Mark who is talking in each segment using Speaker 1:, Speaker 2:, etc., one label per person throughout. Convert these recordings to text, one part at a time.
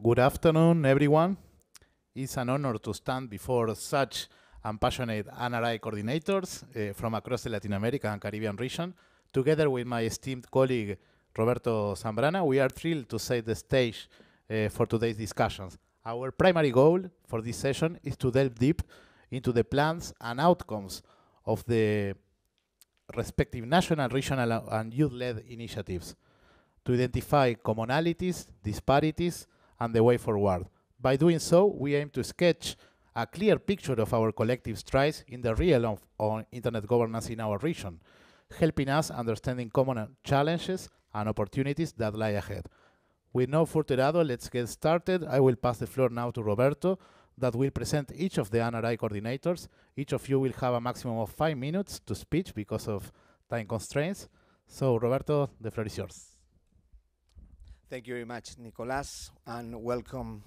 Speaker 1: Good afternoon, everyone. It's an honor to stand before such and passionate NRI coordinators uh, from across the Latin America and Caribbean region. Together with my esteemed colleague Roberto Zambrana, we are thrilled to set the stage uh, for today's discussions. Our primary goal for this session is to delve deep into the plans and outcomes of the respective national, regional, and youth-led initiatives to identify commonalities, disparities, and the way forward. By doing so, we aim to sketch a clear picture of our collective strides in the realm of, internet governance in our region, helping us understanding common challenges and opportunities that lie ahead. With no further ado, let's get started. I will pass the floor now to Roberto that will present each of the NRI coordinators. Each of you will have a maximum of five minutes to speak because of time constraints. So Roberto, the floor is yours.
Speaker 2: Thank you very much, Nicolas, and welcome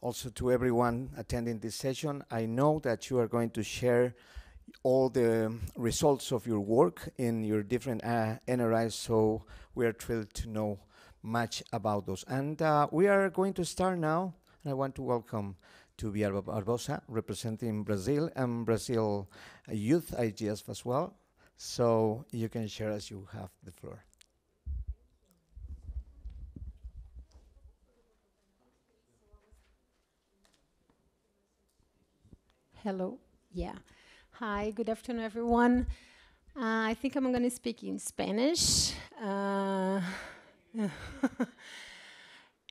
Speaker 2: also to everyone attending this session. I know that you are going to share all the results of your work in your different uh, NRIs, so we are thrilled to know much about those. And uh, we are going to start now, and I want to welcome to Villar Barbosa, representing Brazil and Brazil Youth IGS as well. So you can share as you have the floor.
Speaker 3: Hello. Yeah. Hi, good afternoon, everyone. Uh, I think I'm going to speak in Spanish. Uh,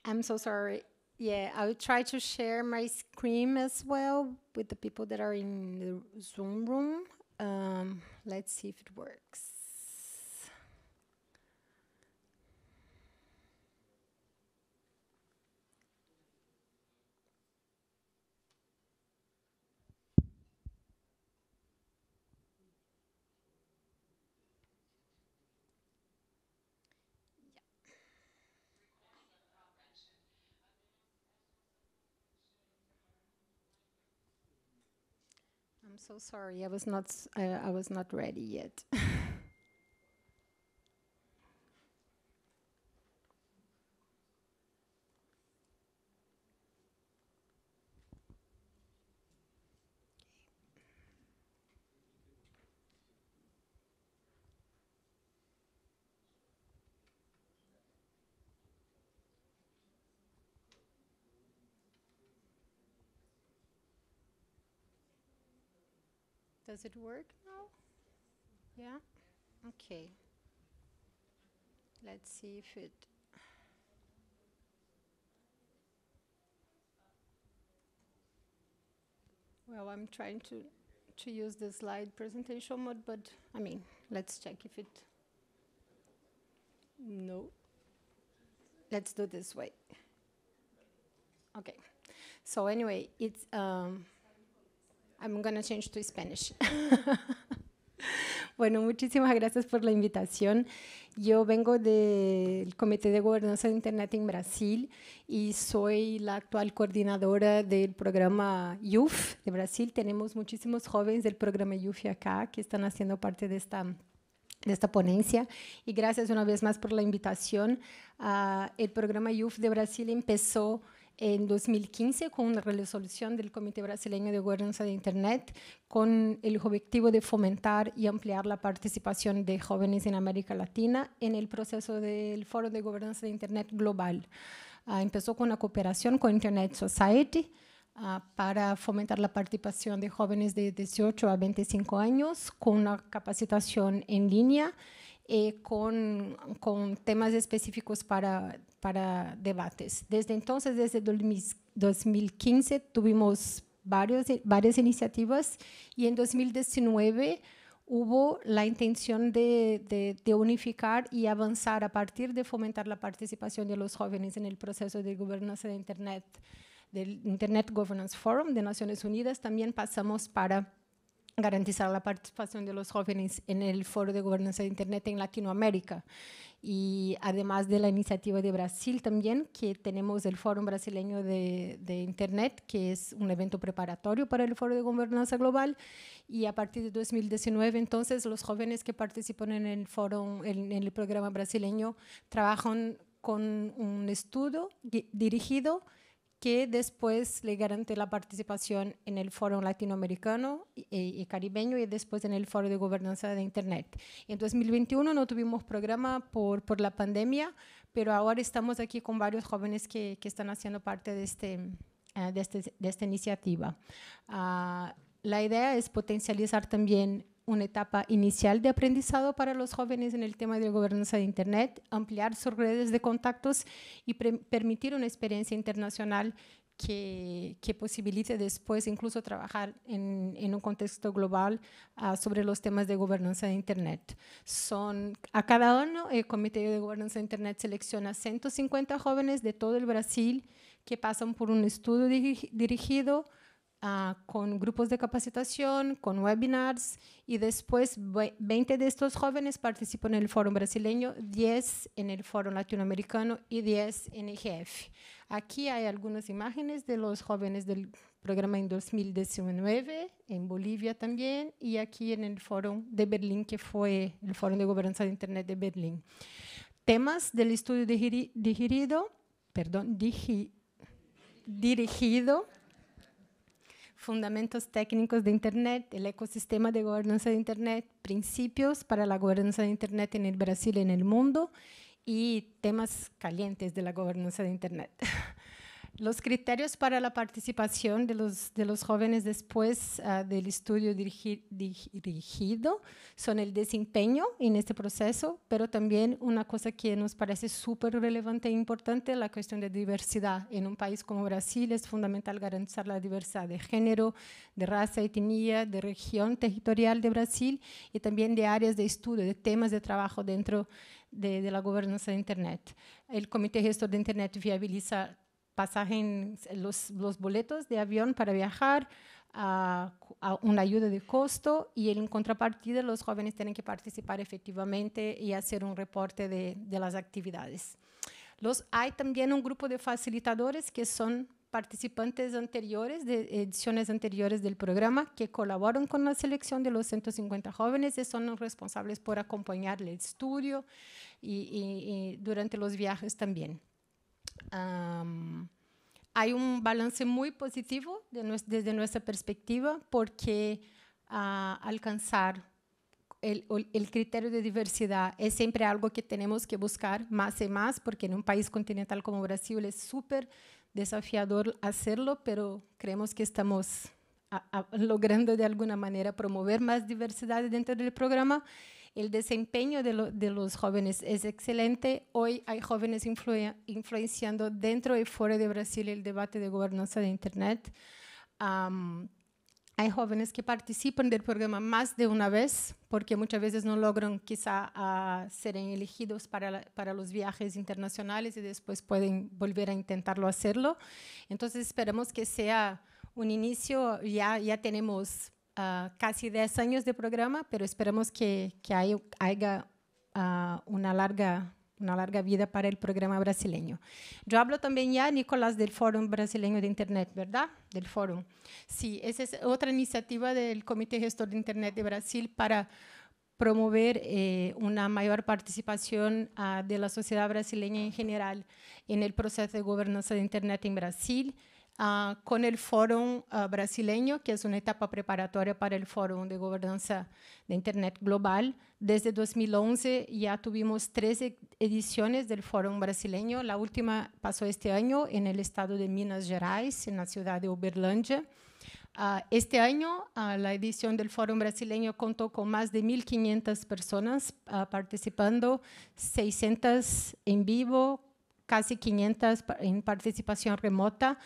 Speaker 3: I'm so sorry. Yeah, I'll try to share my screen as well with the people that are in the Zoom room. Um, let's see if it works. I'm so sorry. I was not. I was not ready yet. Does it work now? Yeah? Okay. Let's see if it... Well, I'm trying to, to use the slide presentation mode, but I mean, let's check if it... No. Let's do this way. Okay. So anyway, it's... Um, I'm a change to Spanish. bueno, muchísimas gracias por la invitación. Yo vengo del Comité de Gobernanza de Internet en Brasil y soy la actual coordinadora del programa YUF de Brasil. Tenemos muchísimos jóvenes del programa YUF acá que están haciendo parte de esta de esta ponencia y gracias una vez más por la invitación. Ah, el programa YUF de Brasil empezó en 2015 con una resolución del Comité Brasileño de Gobernanza de Internet con el objetivo de fomentar y ampliar la participación de jóvenes en América Latina en el proceso del Foro de Gobernanza de Internet Global. Ah, empezó con una cooperación con Internet Society ah, para fomentar la participación de jóvenes de 18 a 25 años con una capacitación en línea eh, con, temas específicos para para debates. Desde entonces, desde 2015, tuvimos varios, varias iniciativas y en 2019 hubo la intención de, de, unificar y avanzar a partir de fomentar la participación de los jóvenes en el proceso de gobernanza de Internet, del Internet Governance Forum de Naciones Unidas. También pasamos para garantizar la participación de los jóvenes en el Foro de Gobernanza de Internet en Latinoamérica. Y además de la iniciativa de Brasil también, que tenemos el Foro Brasileño de, Internet, que es un evento preparatorio para el Foro de Gobernanza Global. Y a partir de 2019, entonces, los jóvenes que participan en el foro, en el programa brasileño, trabajan con un estudio dirigido que después le garanté la participación en el Foro Latinoamericano e, y, Caribeño y después en el Foro de Gobernanza de Internet. En 2021 no tuvimos programa por, la pandemia, pero ahora estamos aquí con varios jóvenes que, están haciendo parte de, este, eh, este de, esta iniciativa. Ah, la idea es potencializar también una etapa inicial de aprendizado para los jóvenes en el tema de gobernanza de Internet, ampliar sus redes de contactos y permitir una experiencia internacional que, que, posibilite después incluso trabajar en, un contexto global ah, sobre los temas de gobernanza de Internet. Son, a cada año el Comité de Gobernanza de Internet selecciona 150 jóvenes de todo el Brasil que pasan por un estudio dirigido Ah, con grupos de capacitación, con webinars y después 20 de estos jóvenes participan en el foro brasileño, 10 en el foro latinoamericano y 10 en IGF. Aquí hay algunas imágenes de los jóvenes del programa en 2019, en Bolivia también, y aquí en el foro de Berlín, que fue el foro de gobernanza de Internet de Berlín. Temas del estudio dirigido, perdón, dirigido fundamentos técnicos de Internet, el ecosistema de gobernanza de Internet, principios para la gobernanza de Internet en el Brasil y en el mundo y temas calientes de la gobernanza de Internet. Los criterios para la participación de los, de los jóvenes después ah, del estudio dirigido son el desempeño en este proceso, pero también una cosa que nos parece súper relevante e importante, la cuestión de diversidad. En un país como Brasil es fundamental garantizar la diversidad de género, de raza, etnia, de región territorial de Brasil y también de áreas de estudio, de temas de trabajo dentro de, de la gobernanza de Internet. El Comité Gestor de Internet viabiliza pasaje, los, boletos de avión para viajar, a, una ayuda de costo y en contrapartida los jóvenes tienen que participar efectivamente y hacer un reporte de, las actividades. hay también un grupo de facilitadores que son participantes anteriores de ediciones anteriores del programa que colaboran con la selección de los 150 jóvenes y son los responsables por acompañar el estudio y durante los viajes también hay un balance muy positivo desde nuestra perspectiva porque ah, alcanzar el, criterio de diversidad es siempre algo que tenemos que buscar más y más, porque en un país continental como Brasil es súper desafiador hacerlo, pero creemos que estamos logrando de alguna manera promover más diversidad dentro del programa el desempeño de, los jóvenes es excelente. Hoy hay jóvenes influenciando dentro y fuera de Brasil el debate de gobernanza de Internet. hay jóvenes que participan del programa más de una vez, porque muchas veces no logran quizá ah, ser elegidos para, los viajes internacionales y después pueden volver a intentarlo hacerlo. Entonces esperamos que sea un inicio, ya, ya tenemos Ah, casi 10 años de programa, pero esperamos que, haya, ah, una larga una larga vida para el programa brasileño. Yo hablo también ya, Nicolás, del Fórum Brasileño de Internet, ¿verdad? Del Fórum. Sí, esa es otra iniciativa del Comité Gestor de Internet de Brasil para promover eh, una mayor participación ah, de la sociedad brasileña en general en el proceso de gobernanza de Internet en Brasil. Ah, con el Fórum ah, Brasileño, que es una etapa preparatoria para el Fórum de Gobernanza de Internet Global. Desde 2011 ya tuvimos tres e-, ediciones del Fórum Brasileño. La última pasó este año en el estado de Minas Gerais, en la ciudad de Uberlândia. Ah, este año la edición del Fórum Brasileño contó con más de 1.500 personas participando, 600 en vivo, casi 500 en participación remota.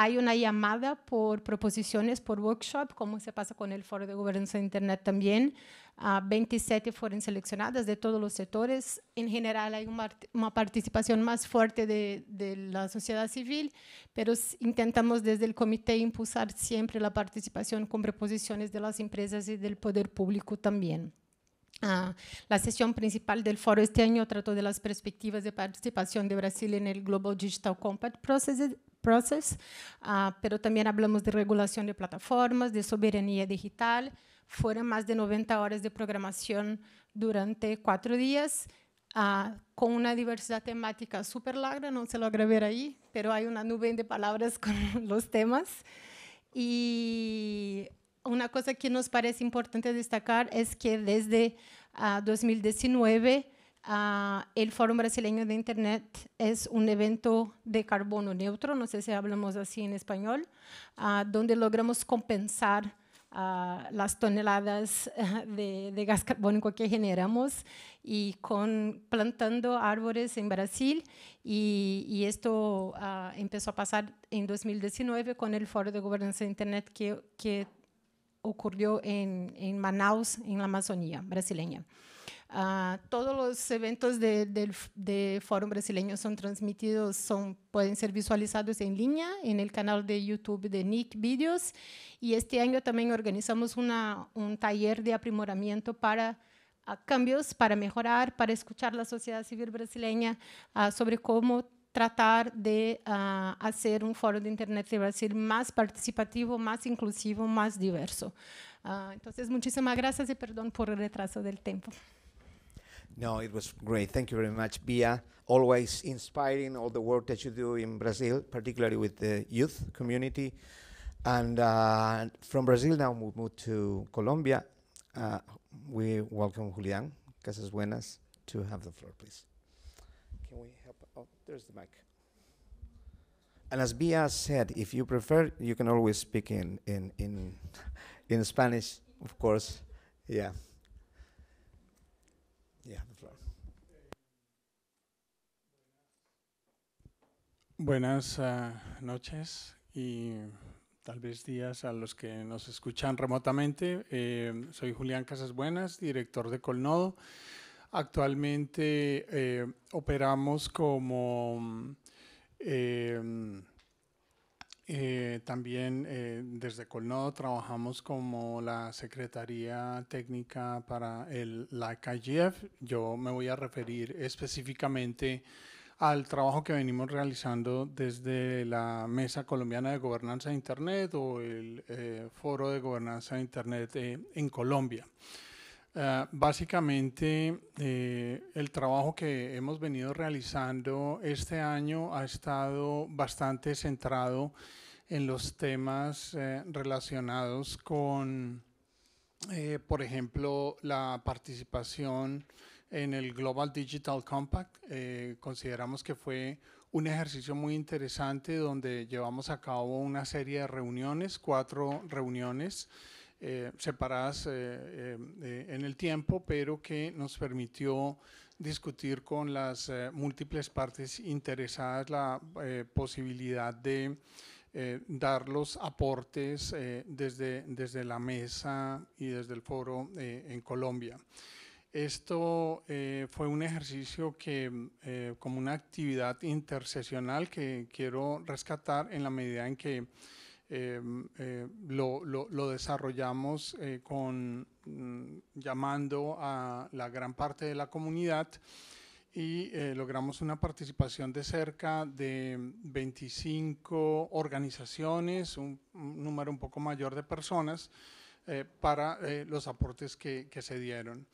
Speaker 3: Hay una llamada por proposiciones, por workshop, como se pasa con el Foro de Gobernanza de Internet también. 27 ah, fueron seleccionadas de todos los sectores. En general hay una, participación más fuerte de, de, la sociedad civil, pero intentamos desde el comité impulsar siempre la participación con proposiciones de las empresas y del poder público también. Ah, la sesión principal del foro este año trató de las perspectivas de participación de Brasil en el Global Digital Compact Process, Process ah, pero también hablamos de regulación de plataformas, de soberanía digital. Fueron más de 90 horas de programación durante cuatro días, ah, con una diversidad temática súper larga, no se lo ver ahí, pero hay una nube de palabras con los temas. Y una cosa que nos parece importante destacar es que desde 2019 ah, ah, el Foro Brasileño de Internet es un evento de carbono neutro, no sé si hablamos así en español, ah, donde logramos compensar las toneladas de, gas carbónico que generamos y con plantando árboles en Brasil y, esto empezó a pasar en 2019 con el Foro de Gobernanza de Internet que, que ocurrió en, Manaus, en la Amazonía brasileña. Ah, todos los eventos del de, Fórum Brasileño son transmitidos, son, pueden ser visualizados en línea en el canal de YouTube de Nick Videos. Y este año también organizamos un taller de aprimoramiento para ah, cambios, para mejorar, para escuchar la sociedad civil brasileña ah, sobre cómo tratar de uh, hacer um fórum de Internet de Brasil mais participativo, mais inclusivo, mais diverso. Uh, entonces, muitíssimas graças e perdão por o retraso do tempo.
Speaker 2: No, it was great. Thank you very much, Bia. Always inspiring all the work that you do in Brazil, particularly with the youth community. And uh, from Brazil now we move to Colombia. we welcome Julian Casas Buenas to have the floor, please. Can we help? Oh, there's the mic. And as Bia said, if you prefer, you can always speak in Spanish, of course. Yeah.
Speaker 4: Buenas uh, noches y tal vez días a los que nos escuchan remotamente. Eh, soy Julián Casas Buenas, director de Colnodo. Actualmente eh, operamos como em, eh, también eh, desde Colnodo trabajamos como la Secretaría Técnica para el, la Yo me voy a referir específicamente al trabajo que venimos realizando desde la Mesa Colombiana de Gobernanza de Internet o el Foro de Gobernanza de Internet en Colombia. Eh, básicamente, eh, el trabajo que hemos venido realizando este año ha estado bastante centrado en los temas eh, relacionados con, por ejemplo, la participación en el Global Digital Compact. consideramos que fue un ejercicio muy interesante donde llevamos a cabo una serie de reuniones, cuatro reuniones eh, separadas eh, eh, en el tiempo, pero que nos permitió discutir con las múltiples partes interesadas la posibilidad de dar los aportes desde, desde la mesa y desde el foro en Colombia. Esto fue un ejercicio que, como una actividad interseccional que quiero rescatar en la medida en que Em, eh, lo, desarrollamos eh, con, mm, llamando a la gran parte de la comunidad y eh, logramos una participación de cerca de 25 organizaciones, un, número un poco mayor de personas para los aportes que se dieron.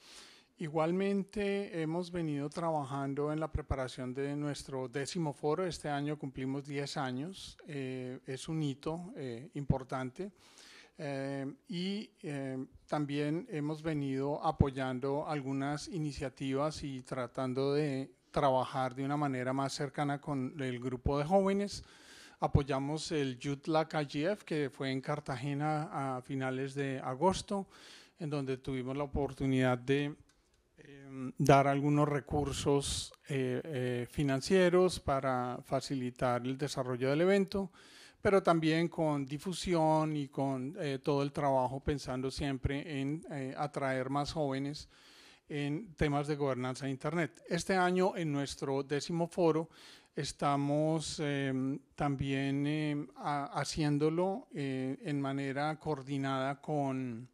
Speaker 4: Igualmente hemos venido trabajando en la preparación de nuestro décimo foro. Este año cumplimos 10 años. Eh, es un hito eh, importante. Eh, y también hemos venido apoyando algunas iniciativas y tratando de trabajar de una manera más cercana con el grupo de jóvenes. Apoyamos el Youth IGF, que fue en Cartagena a finales de agosto, en donde tuvimos la oportunidad de Em, dar algunos recursos eh, eh, financieros para facilitar el desarrollo del evento, pero también con difusión y con eh, todo el trabajo pensando siempre en atraer más jóvenes en temas de gobernanza de Internet. Este año, en nuestro décimo foro, estamos em, también em, haciéndolo en manera coordinada con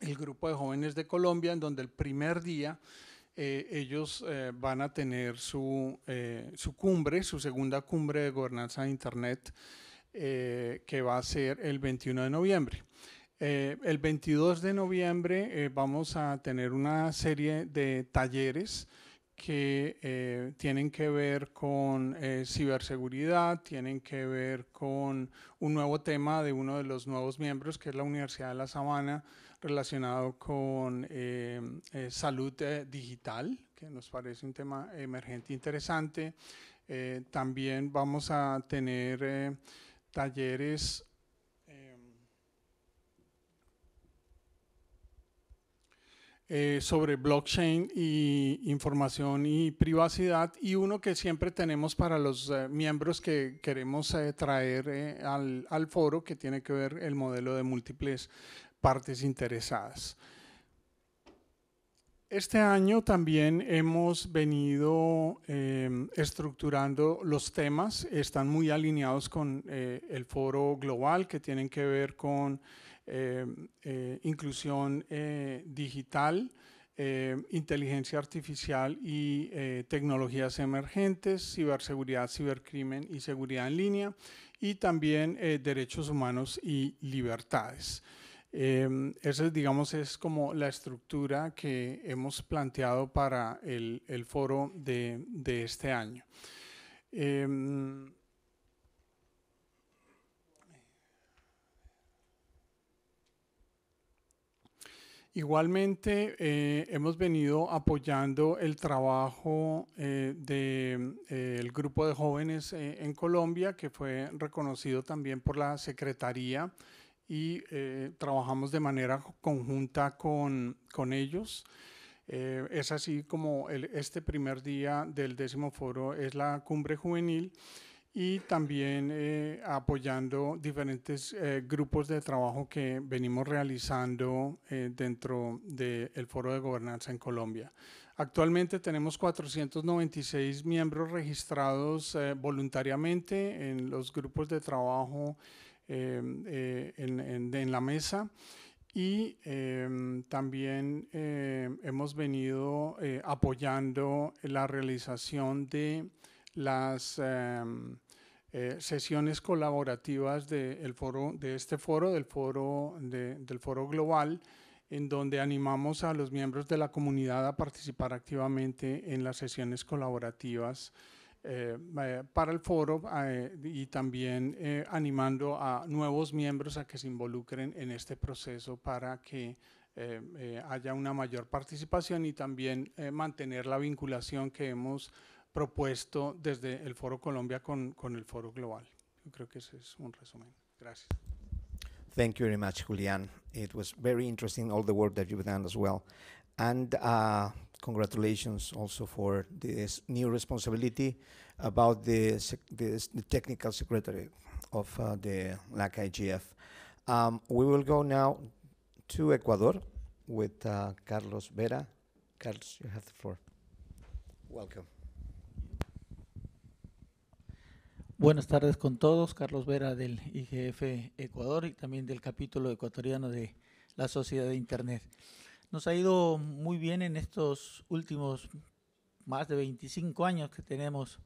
Speaker 4: el grupo de jóvenes de Colombia, en donde el primer día eh, ellos eh, van a tener su, eh, su, cumbre, su segunda cumbre de gobernanza de Internet, que va a ser el 21 de noviembre. el 22 de noviembre vamos a tener una serie de talleres que tienen que ver con ciberseguridad, tienen que ver con un nuevo tema de uno de los nuevos miembros, que es la Universidad de La Sabana, relacionado con eh, eh, salud eh, digital, que nos parece un tema emergente e interesante. también vamos a tener talleres sobre blockchain y información y privacidad y uno que siempre tenemos para los miembros que queremos traer al, al, foro que tiene que ver el modelo de múltiples partes interesadas. Este año también hemos venido em, estructurando los temas, están muy alineados con eh, el foro global que tienen que ver con em, eh, inclusión eh, digital, em, inteligencia artificial y tecnologías emergentes, ciberseguridad, cibercrimen y seguridad en línea, y también derechos humanos y libertades. Esa em, eso, digamos, es como la estructura que hemos planteado para el, foro de, este año. Em, igualmente, eh, hemos venido apoyando el trabajo eh, del eh, grupo de jóvenes en Colombia, que fue reconocido también por la Secretaría y eh, trabajamos de manera conjunta con, con ellos. Eh, es así como el, este primer día del décimo foro es la cumbre juvenil y también eh, apoyando diferentes grupos de trabajo que venimos realizando dentro del foro de gobernanza en Colombia. Actualmente tenemos 496 miembros registrados voluntariamente en los grupos de trabajo Em, eh, en, la mesa. Y em, también em, hemos venido eh, apoyando la realización de las eh, sesiones colaborativas de, de este foro, del foro, del foro global, en donde animamos a los miembros de la comunidad a participar activamente en las sesiones colaborativas eh, para el foro eh, y también eh, animando a nuevos miembros a que se involucren en este proceso para que haya una mayor participación y también mantener la vinculación que hemos propuesto desde el Foro Colombia con, con el Foro Global. Yo creo que ese es un resumen. Gracias.
Speaker 2: Thank you very much, Julian. It was very interesting all the work that as well. And uh, congratulations also for this new responsibility about the, the, technical secretary of uh, the IGF. Um, we will go now to Ecuador with uh, Carlos Vera. Carlos, you have the floor. Welcome.
Speaker 5: Buenas tardes con todos. Carlos Vera del IGF Ecuador y también del capítulo ecuatoriano de la Sociedad de Internet. Nos ha ido muy bien en estos últimos más de 25 años que tenemos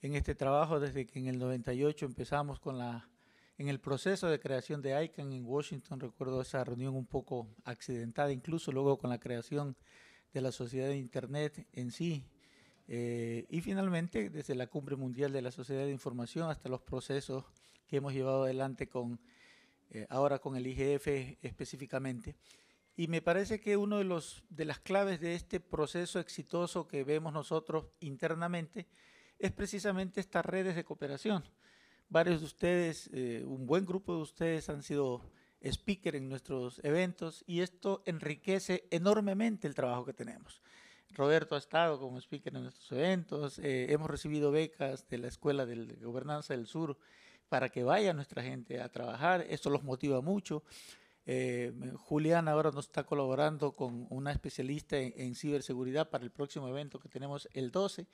Speaker 5: en este trabajo, desde que en el 98 empezamos con la, en el proceso de creación de ICANN en Washington. Recuerdo esa reunión un poco accidentada, incluso luego con la creación de la Sociedad de Internet en sí. Eh, y finalmente, desde la Cumbre Mundial de la Sociedad de Información hasta los procesos que hemos llevado adelante con, eh, ahora con el IGF específicamente. Y me parece que una de, de las claves de este proceso exitoso que vemos nosotros internamente es precisamente estas redes de cooperación. Varios de ustedes, eh, un buen grupo de ustedes han sido speaker en nuestros eventos y esto enriquece enormemente el trabajo que tenemos. Roberto ha estado como speaker en nuestros eventos, eh, hemos recibido becas de la Escuela de Gobernanza del Sur para que vaya nuestra gente a trabajar, esto los motiva mucho. Eh, Julián ahora nos está colaborando con una especialista en, ciberseguridad para el próximo evento que tenemos el 12.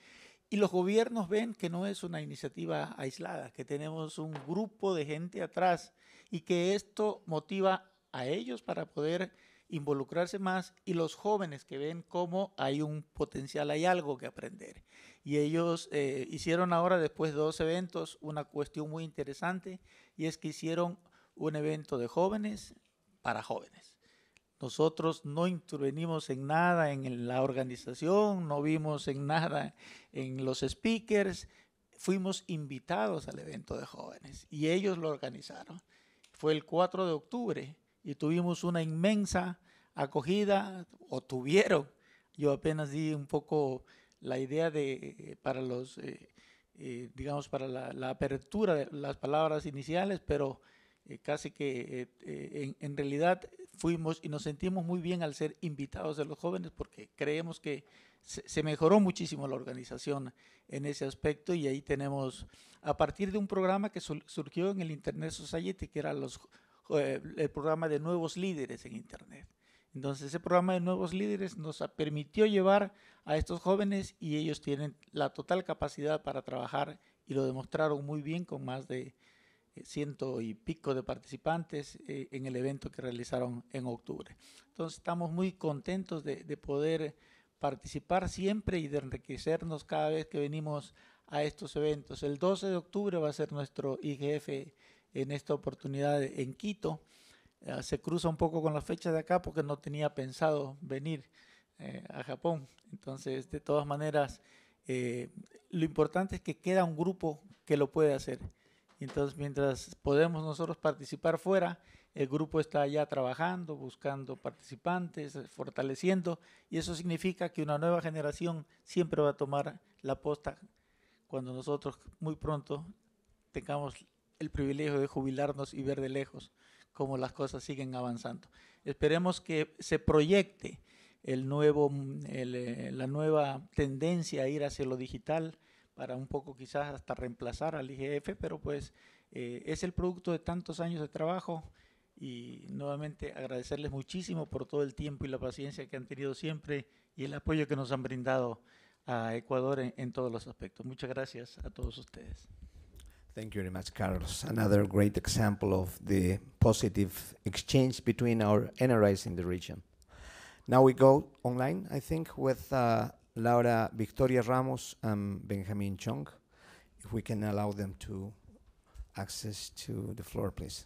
Speaker 5: Y los gobiernos ven que no es una iniciativa aislada, que tenemos un grupo de gente atrás y que esto motiva a ellos para poder involucrarse más y los jóvenes que ven cómo hay un potencial, hay algo que aprender. Y ellos eh, hicieron ahora, después de dos eventos, una cuestión muy interesante y es que hicieron un evento de jóvenes, para jóvenes. Nosotros no intervenimos en nada en la organización, no vimos en nada en los speakers, fuimos invitados al evento de jóvenes y ellos lo organizaron. Fue el 4 de octubre y tuvimos una inmensa acogida, o tuvieron. Yo apenas di un poco la idea de, eh, para los, eh, eh, digamos, para la, la apertura de las palabras iniciales, pero eh, casi que eh, eh, en, realidad fuimos y nos sentimos muy bien al ser invitados de los jóvenes porque creemos que se, mejoró muchísimo la organización en ese aspecto y ahí tenemos, a partir de un programa que surgió en el Internet Society, que era el programa de nuevos líderes en Internet. Entonces ese programa de nuevos líderes nos permitió llevar a estos jóvenes y ellos tienen la total capacidad para trabajar y lo demostraron muy bien con más de eh, ciento y pico de participantes eh, en el evento que realizaron en octubre. Entonces estamos muy contentos de, poder participar siempre y de enriquecernos cada vez que venimos a estos eventos. El 12 de octubre va a ser nuestro IGF en esta oportunidad en Quito. Eh, se cruza un poco con la fecha de acá porque no tenía pensado venir a Japón. Entonces, de todas maneras, lo importante es que queda un grupo que lo puede hacer entonces, mientras podemos nosotros participar fuera, el grupo está ya trabajando, buscando participantes, eh, fortaleciendo, y eso significa que una nueva generación siempre va a tomar la posta cuando nosotros muy pronto tengamos el privilegio de jubilarnos y ver de lejos cómo las cosas siguen avanzando. Esperemos que se proyecte eh, la nueva tendencia a ir hacia lo digital, para un poco quizás hasta reemplazar al IGF, pero pues eh, es el producto de tantos años de trabajo y nuevamente agradecerles muchísimo por todo el tiempo y la paciencia que han tenido siempre y el apoyo que nos han brindado a Ecuador en, todos los aspectos. Muchas gracias a todos ustedes. Thank
Speaker 2: you very much, Carlos. Another great example of the positive exchange between our NRIs in the region. Now we go online, I think, with uh, Laura Victoria Ramos and Benjamin Chong. If we can allow them to access to the floor, please.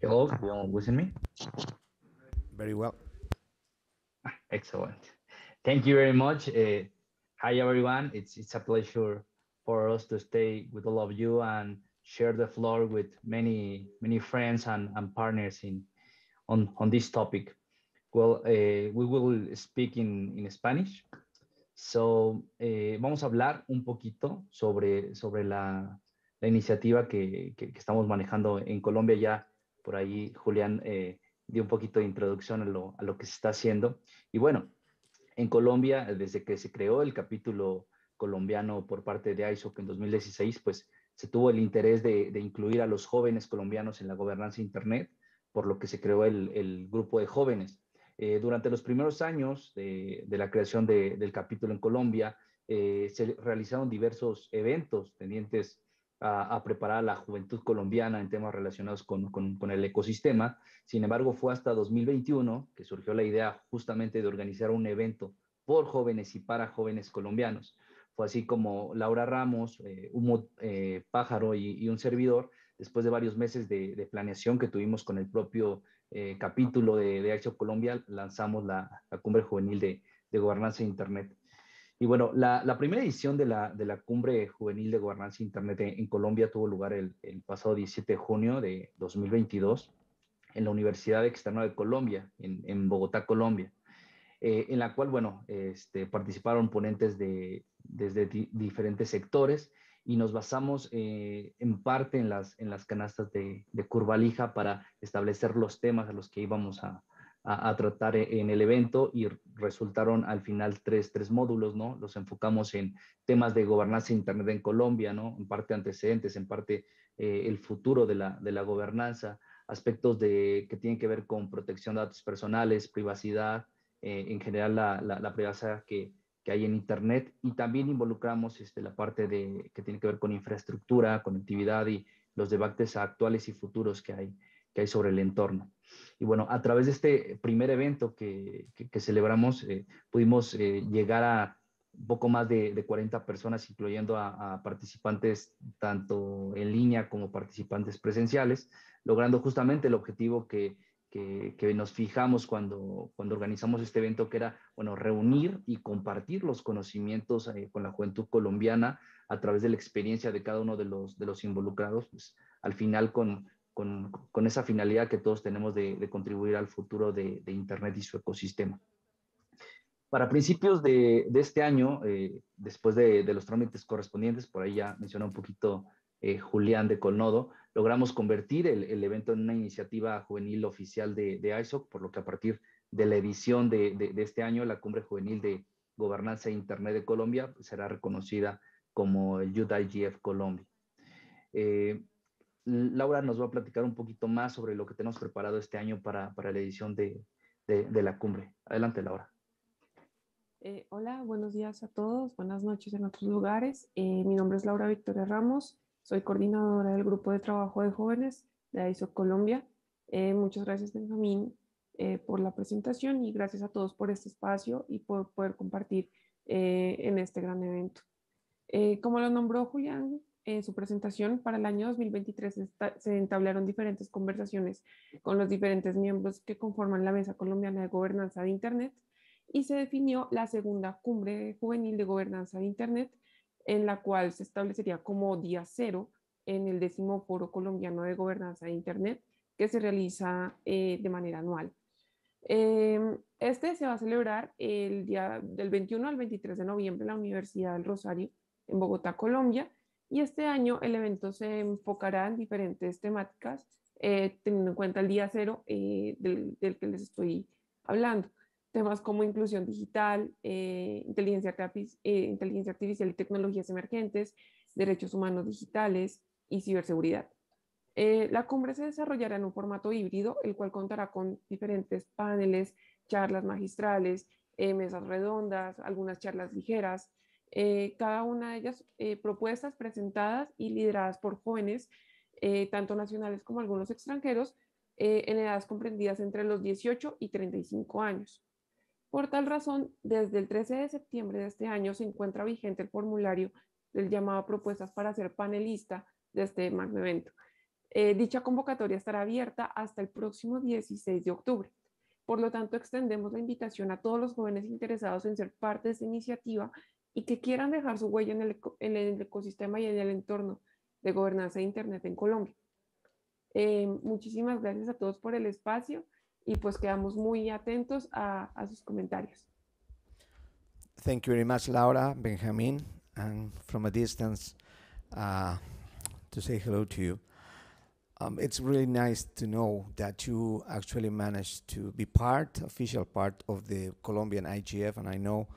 Speaker 6: Hello, can you listen me? Very well. Excellent. Thank you very much. Uh, hi, everyone. It's, it's a pleasure for us to stay with all of you and share the floor with many, many friends and, and partners in on, on this topic. Bueno, eh, we will speak in, in Spanish. So, eh, vamos a hablar un poquito sobre, sobre la, la iniciativa que, que, estamos manejando en Colombia. Ya por ahí Julián eh, dio un poquito de introducción a lo, a lo, que se está haciendo. Y bueno, en Colombia, desde que se creó el capítulo colombiano por parte de ISOC en 2016, pues se tuvo el interés de, de incluir a los jóvenes colombianos en la gobernanza Internet, por lo que se creó el, el grupo de jóvenes. Eh, durante los primeros años de, la creación del capítulo en Colombia, eh, se realizaron diversos eventos tendientes a, preparar a la juventud colombiana en temas relacionados con, el ecosistema. Sin embargo, fue hasta 2021 que surgió la idea justamente de organizar un evento por jóvenes y para jóvenes colombianos. Fue así como Laura Ramos, eh, un Humo Pájaro y, un servidor, después de varios meses de, de planeación que tuvimos con el propio eh, capítulo de, de Acción Colombia lanzamos la, Cumbre Juvenil de, Gobernanza de Internet. Y bueno, la, primera edición de la, de la, Cumbre Juvenil de Gobernanza de Internet en, Colombia tuvo lugar el, pasado 17 de junio de 2022 en la Universidad Externa de Colombia, en, Bogotá, Colombia, eh, en la cual, bueno, este, participaron ponentes de, desde diferentes sectores y nos basamos eh, en parte en las, en las canastas de, de lija para establecer los temas a los que íbamos a, a, tratar e, en el evento y resultaron al final tres, módulos, ¿no? Los enfocamos en temas de gobernanza Internet en Colombia, ¿no? En parte antecedentes, en parte eh, el futuro de la, de la gobernanza, aspectos de, que tienen que ver con protección de datos personales, privacidad, eh, en general la, la, la privacidad que, que hay en Internet y también involucramos este, la parte de, que tiene que ver con infraestructura, conectividad y los debates actuales y futuros que hay, que hay sobre el entorno. Y bueno, a través de este primer evento que, que, celebramos, eh, pudimos eh, llegar a poco más de, 40 personas, incluyendo a, participantes tanto en línea como participantes presenciales, logrando justamente el objetivo que que, nos fijamos cuando, cuando organizamos este evento, que era, bueno, reunir y compartir los conocimientos eh, con la juventud colombiana a través de la experiencia de cada uno de los, de los involucrados, pues al final con, esa finalidad que todos tenemos de, contribuir al futuro de, Internet y su ecosistema. Para principios de, este año, eh, después de, los trámites correspondientes, por ahí ya mencioné un poquito eh, Julián de Colnodo, logramos convertir el, evento en una iniciativa juvenil oficial de, ISOC, por lo que a partir de la edición de, este año, la Cumbre Juvenil de Gobernanza e Internet de Colombia será reconocida como el Youth Colombia. Eh, Laura nos va a platicar un poquito más sobre lo que tenemos preparado este año para, la edición de, la cumbre. Adelante, Laura.
Speaker 7: Eh, hola, buenos días a todos, buenas noches en otros lugares. mi nombre es Laura Victoria Ramos, soy coordinadora del grupo de trabajo de jóvenes de AISO Colombia. Eh, muchas gracias, Benjamín, eh, por la presentación y gracias a todos por este espacio y por poder compartir eh, en este gran evento. como lo nombró Julián en su presentación, para el año 2023 se entablaron diferentes conversaciones con los diferentes miembros que conforman la Mesa Colombiana de Gobernanza de Internet y se definió la segunda cumbre juvenil de gobernanza de Internet en la cual se establecería como día cero en el décimo foro colombiano de gobernanza de Internet que se realiza eh, de manera anual. Em, este se va a celebrar el día del 21 al 23 de noviembre en la Universidad del Rosario, en Bogotá, Colombia, y este año el evento se enfocará en diferentes temáticas, eh, teniendo en cuenta el día cero eh, del, del que les estoy hablando temas como inclusión digital, eh, inteligencia, eh, inteligencia artificial y tecnologías emergentes, derechos humanos digitales y ciberseguridad. Eh, la cumbre se desarrollará en un formato híbrido, el cual contará con diferentes paneles, charlas magistrales, mesas redondas, algunas charlas ligeras, cada una de ellas propuestas presentadas y lideradas por jóvenes, tanto nacionales como algunos extranjeros, en edades comprendidas entre los 18 y 35 años. Por tal razón, desde el 13 de septiembre de este año se encuentra vigente el formulario del llamado Propuestas para ser panelista de este magno evento. Eh, dicha convocatoria estará abierta hasta el próximo 16 de octubre. Por lo tanto, extendemos la invitación a todos los jóvenes interesados en ser parte de esta iniciativa y que quieran dejar su huella en el, ecosistema y en el entorno de gobernanza de Internet en Colombia. Eh, muchísimas gracias a todos por el espacio. y pues quedamos muy atentos a, a sus comentarios.
Speaker 2: Thank you very much, Laura, Benjamin, and from a distance uh, to say hello to you. Um, it's really nice to know that you actually managed to be part, official part of the Colombian IGF, and I know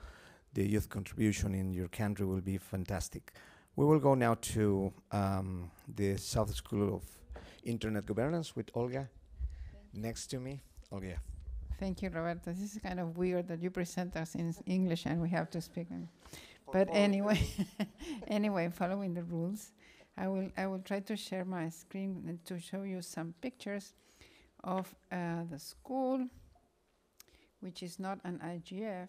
Speaker 2: the youth contribution in your country will be fantastic. We will go now to um, the South School of Internet Governance with Olga next to me.
Speaker 8: Thank you, Roberto. This is kind of weird that you present us in English and we have to speak. In. But anyway, anyway, following the rules, I will I will try to share my screen to show you some pictures of uh, the school, which is not an IGF,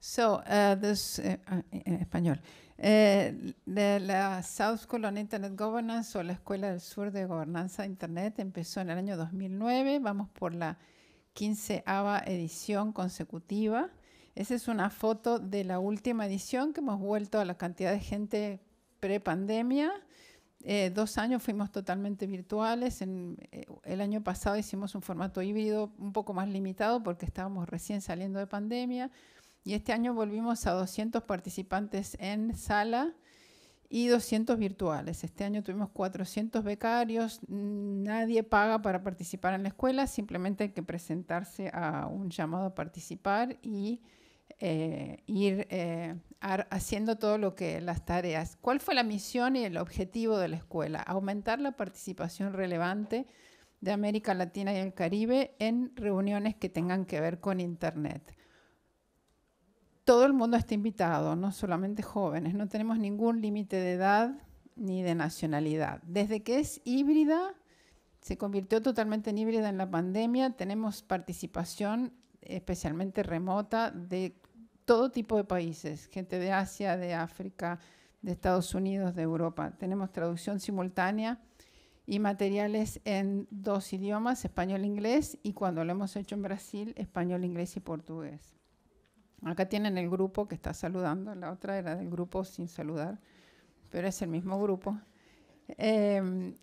Speaker 8: So, uh, eh, eh, en español. Eh, de la South Colon Internet Governance o la Escuela del Sur de Gobernanza de Internet empezó en el año 2009. Vamos por la quinceava edición consecutiva. Esa es una foto de la última edición que hemos vuelto a la cantidad de gente pre-pandemia. dos años fuimos totalmente virtuales. el año pasado hicimos un formato híbrido un poco más limitado porque estábamos recién saliendo de pandemia. Y este año volvimos a 200 participantes en sala y 200 virtuales. Este año tuvimos 400 becarios. Nadie paga para participar en la escuela, simplemente hay que presentarse a un llamado a participar y eh, ir eh, haciendo todo lo que las tareas. ¿Cuál fue la misión y el objetivo de la escuela? Aumentar la participación relevante de América Latina y el Caribe en reuniones que tengan que ver con Internet todo el mundo está invitado, no solamente jóvenes, no tenemos ningún límite de edad ni de nacionalidad. Desde que es híbrida, se convirtió totalmente en híbrida en la pandemia, tenemos participación especialmente remota de todo tipo de países, gente de Asia, de África, de Estados Unidos, de Europa. Tenemos traducción simultánea y materiales en dos idiomas, español e inglés, y cuando lo hemos hecho en Brasil, español, inglés y portugués. Acá tienen el grupo que está saludando, la otra era del grupo sin saludar, pero es el mismo grupo. Em,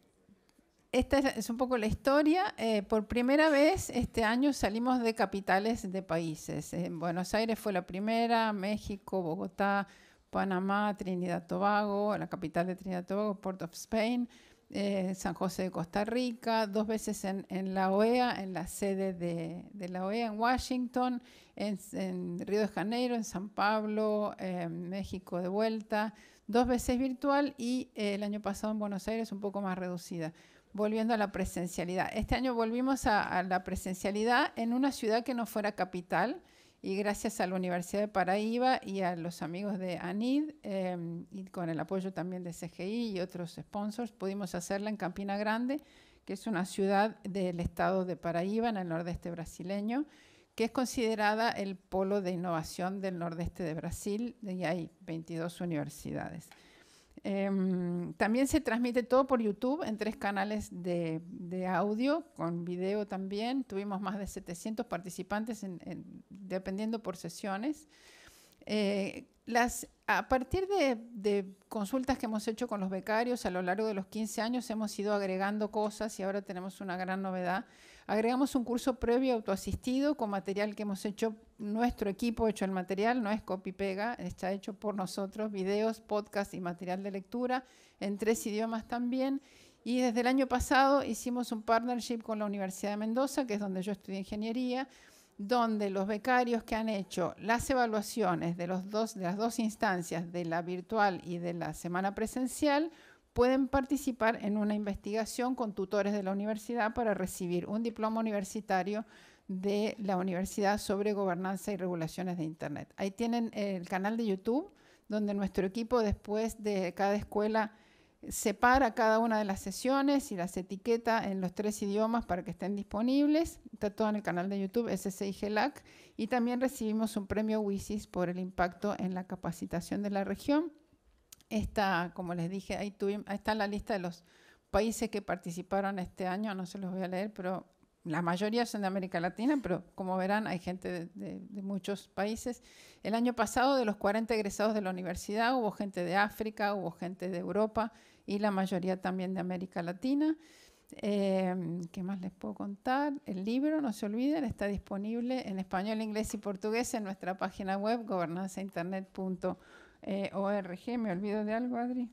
Speaker 8: esta es un poco la historia. Eh, por primera vez este año salimos de capitales de países. Buenos Aires fue la primera, México, Bogotá, Panamá, Trinidad Tobago, la capital de Trinidad Tobago, Port of Spain eh, San José de Costa Rica, dos veces en, la OEA, en la sede de, la OEA en Washington, en, Río de Janeiro, en San Pablo, en México de vuelta, dos veces virtual y eh, el año pasado en Buenos Aires un poco más reducida. Volviendo a la presencialidad. Este año volvimos a la presencialidad en una ciudad que no fuera capital, y gracias a la Universidad de Paraíba y a los amigos de ANID, em, y con el apoyo también de CGI y otros sponsors, pudimos hacerla en Campina Grande, que es una ciudad del estado de Paraíba, en el nordeste brasileño, que es considerada el polo de innovación del nordeste de Brasil, y hay 22 universidades. Em, también se transmite todo por YouTube en tres canales de, audio, con video también. Tuvimos más de 700 participantes dependiendo por sesiones. Eh, a partir de, consultas que hemos hecho con los becarios a lo largo de los 15 años, hemos ido agregando cosas y ahora tenemos una gran novedad Agregamos un curso previo autoasistido con material que hemos hecho, nuestro equipo ha hecho el material, no es copy-pega, está hecho por nosotros, videos, podcast y material de lectura en tres idiomas también. Y desde el año pasado hicimos un partnership con la Universidad de Mendoza, que es donde yo estudié ingeniería, donde los becarios que han hecho las evaluaciones de, de las dos instancias, de la virtual y de la semana presencial, pueden participar en una investigación con tutores de la universidad para recibir un diploma universitario de la universidad sobre gobernanza y regulaciones de Internet. Ahí tienen el canal de YouTube, donde nuestro equipo después de cada escuela separa cada una de las sesiones y las etiqueta en los tres idiomas para que estén disponibles. Está todo en el canal de YouTube SCIGLAC y también recibimos un premio WISIS por el impacto en la capacitación de la región. Esta, como les dije, ahí, está la lista de los países que participaron este año, no se los voy a leer, pero la mayoría son de América Latina, pero como verán hay gente de, muchos países. El año pasado de los 40 egresados de la universidad hubo gente de África, hubo gente de Europa y la mayoría también de América Latina. Em, ¿Qué más les puedo contar? El libro, no se olviden, está disponible en español, inglés y portugués en nuestra página web gobernanzainternet.com eh, org. ¿Me olvido de algo, Adri?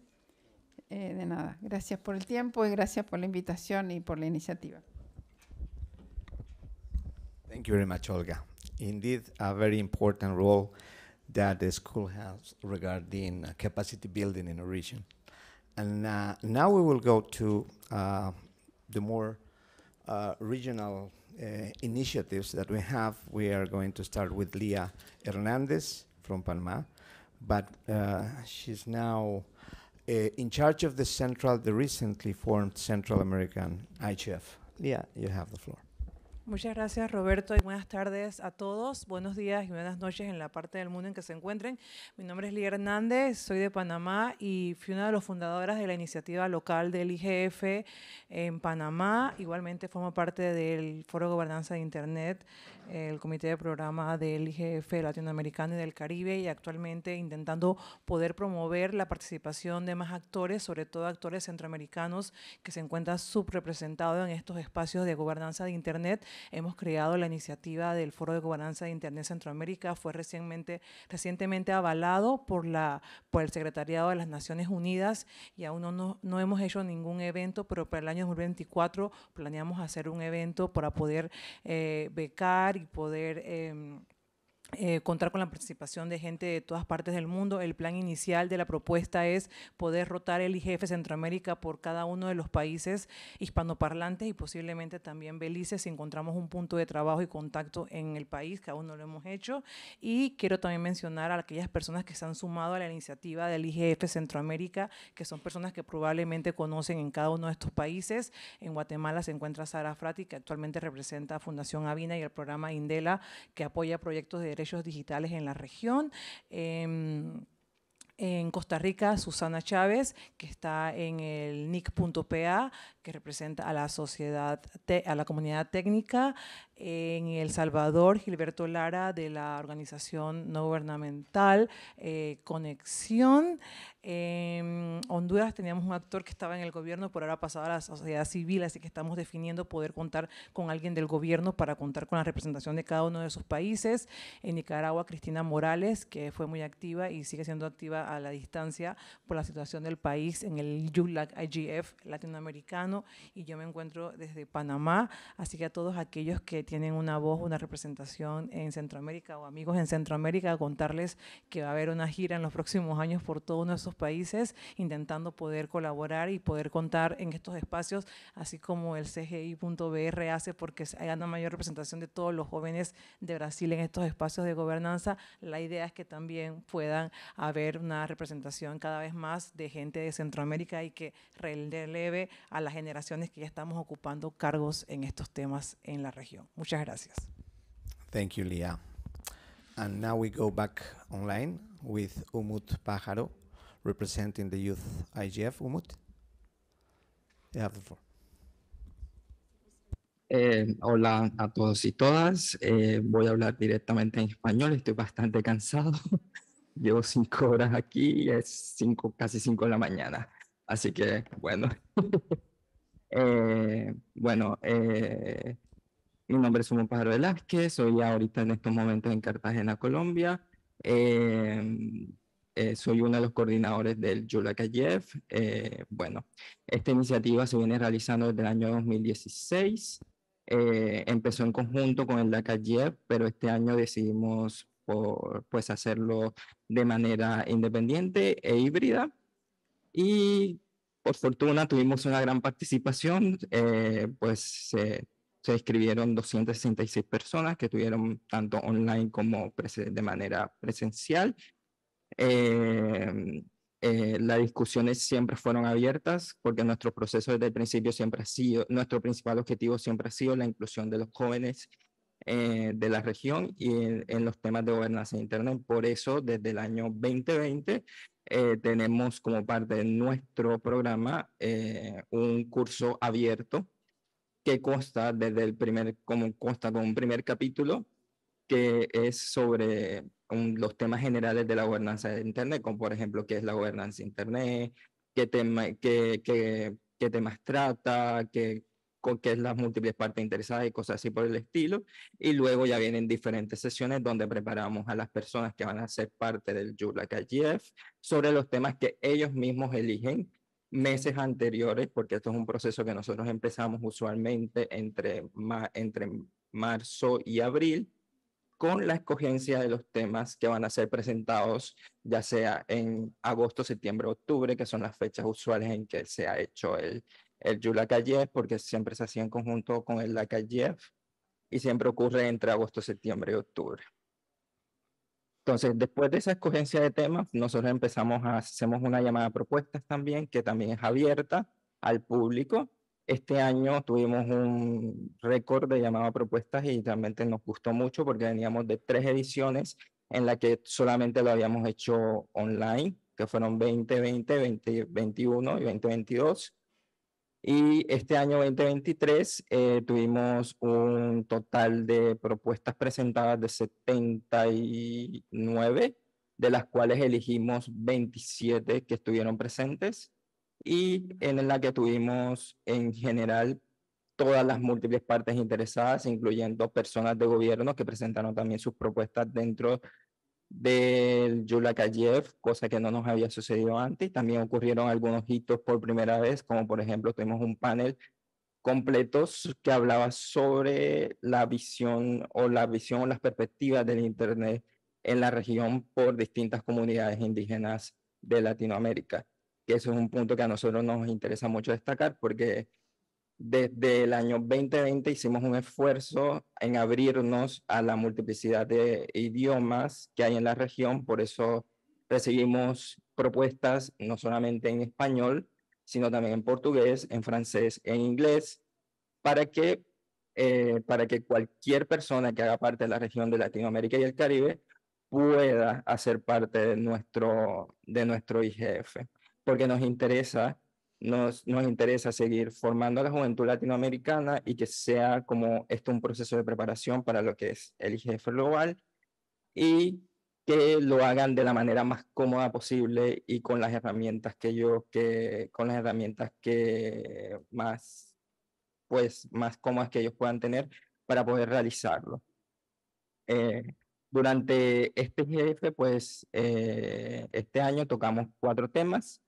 Speaker 8: Eh, de nada. Gracias por el tiempo y gracias por la invitación y por la iniciativa.
Speaker 2: Thank you very much, Olga. Indeed, a very important role that the school has regarding uh, capacity building in a region. And uh, now we will go to uh, the more uh, regional uh, initiatives that we have. We are going to start with Leah Hernandez from Palma. but uh, she's now uh, in charge of the central, the recently formed Central American IGF. you have the floor.
Speaker 9: Muchas gracias Roberto y buenas tardes a todos. Buenos días y buenas noches en la parte del mundo en que se encuentren. Mi nombre es Lía Hernández, soy de Panamá y fui una de las fundadoras de la iniciativa local del IGF en Panamá. Igualmente formo parte del Foro de Gobernanza de Internet el comité de programa del IGF Latinoamericano y del Caribe y actualmente intentando poder promover la participación de más actores, sobre todo actores centroamericanos que se encuentran subrepresentados en estos espacios de gobernanza de Internet. Hemos creado la iniciativa del Foro de Gobernanza de Internet Centroamérica, fue recientemente, recientemente avalado por, la, por el Secretariado de las Naciones Unidas y aún no, no, hemos hecho ningún evento, pero para el año 2024 planeamos hacer un evento para poder eh, becar poder em, eh, contar con la participación de gente de todas partes del mundo. El plan inicial de la propuesta es poder rotar el IGF Centroamérica por cada uno de los países hispanoparlantes y posiblemente también Belice si encontramos un punto de trabajo y contacto en el país, que aún no lo hemos hecho. Y quiero también mencionar a aquellas personas que se han sumado a la iniciativa del IGF Centroamérica, que son personas que probablemente conocen en cada uno de estos países. En Guatemala se encuentra Sara Frati, que actualmente representa a Fundación Avina y el programa Indela, que apoya proyectos de digitales en la región. Em, en Costa Rica, Susana Chávez, que está en el NIC.pa, que representa a la sociedad, a la comunidad técnica en El Salvador, Gilberto Lara de la organización no gubernamental eh, Conexión. En em, Honduras teníamos un actor que estaba en el gobierno, por ahora pasado a la sociedad civil, así que estamos definiendo poder contar con alguien del gobierno para contar con la representación de cada uno de sus países. En Nicaragua, Cristina Morales, que fue muy activa y sigue siendo activa a la distancia por la situación del país en el ULAC IGF latinoamericano. Y yo me encuentro desde Panamá, así que a todos aquellos que tienen una voz, una representación en Centroamérica o amigos en Centroamérica, contarles que va a haber una gira en los próximos años por todos nuestros países, intentando poder colaborar y poder contar en estos espacios, así como el CGI.br hace porque hay una mayor representación de todos los jóvenes de Brasil en estos espacios de gobernanza. La idea es que también puedan haber una representación cada vez más de gente de Centroamérica y que releve a las generaciones que ya estamos ocupando cargos en estos temas en la región. Muchas gracias.
Speaker 2: Thank you, Lia. And now we go back online with Umut Pájaro, representing the youth IGF. Umut,
Speaker 10: you have the floor. Eh, hola a todos y todas. Eh, voy a hablar directamente en español. Estoy bastante cansado. Llevo cinco horas aquí y es cinco, casi cinco de la mañana. Así que, bueno. eh, bueno, eh, mi nombre es Sumo Pájaro Velázquez, soy ahorita en estos momentos en Cartagena, Colombia. Em, eh, soy uno de los coordinadores del Yula Kayev. Eh, bueno, esta iniciativa se viene realizando desde el año 2016. Eh, empezó en conjunto con el Lacayev, pero este año decidimos por, pues, hacerlo de manera independiente e híbrida. Y por fortuna tuvimos una gran participación, pues se escribieron 266 personas que tuvieron tanto online como de manera presencial. Em, eh, las discusiones siempre fueron abiertas porque nuestro proceso desde el principio siempre ha sido, nuestro principal objetivo siempre ha sido la inclusión de los jóvenes eh, de la región y en, los temas de gobernanza interna. Por eso, desde el año 2020, eh, tenemos como parte de nuestro programa un curso abierto que consta desde el primer, como consta con un primer capítulo, que es sobre los temas generales de la gobernanza de Internet, como por ejemplo qué es la gobernanza de Internet, qué, tema, qué, qué, temas trata, qué, qué es las múltiples partes interesadas y cosas así por el estilo. Y luego ya vienen diferentes sesiones donde preparamos a las personas que van a ser parte del Yula KGF sobre los temas que ellos mismos eligen meses anteriores, porque esto es un proceso que nosotros empezamos usualmente entre, entre marzo y abril, con la escogencia de los temas que van a ser presentados, ya sea en agosto, septiembre, octubre, que son las fechas usuales en que se ha hecho el, el porque siempre se hacía en conjunto con el Lakayev, y siempre ocurre entre agosto, septiembre y octubre. Entonces, después de esa escogencia de temas, nosotros empezamos a, hacemos una llamada a propuestas también, que también es abierta al público. Este año tuvimos un récord de llamada a propuestas y realmente nos gustó mucho porque veníamos de tres ediciones en la que solamente lo habíamos hecho online, que fueron 2020, 2021 y 2022. Y este año 2023 eh, tuvimos un total de propuestas presentadas de 79, de las cuales elegimos 27 que estuvieron presentes y en la que tuvimos en general todas las múltiples partes interesadas, incluyendo personas de gobierno que presentaron también sus propuestas dentro del Yulakayev, cosa que no nos había sucedido antes. También ocurrieron algunos hitos por primera vez, como por ejemplo tuvimos un panel completo que hablaba sobre la visión o las perspectivas del Internet en la región por distintas comunidades indígenas de Latinoamérica. eso es un punto que a nosotros nos interesa mucho destacar porque desde el año 2020 hicimos un esfuerzo en abrirnos a la multiplicidad de idiomas que hay en la región, por eso recibimos propuestas no solamente en español, sino también en portugués, en francés, en inglés, para que, eh, para que cualquier persona que haga parte de la región de Latinoamérica y el Caribe pueda hacer parte de nuestro, de nuestro IGF, porque nos interesa nos, interesa seguir formando a la juventud latinoamericana y que sea como esto un proceso de preparación para lo que es el IGF global y que lo hagan de la manera más cómoda posible y con las herramientas que yo que con las herramientas que más pues más cómodas que ellos puedan tener para poder realizarlo. Eh, durante este IGF, pues eh, este año tocamos cuatro temas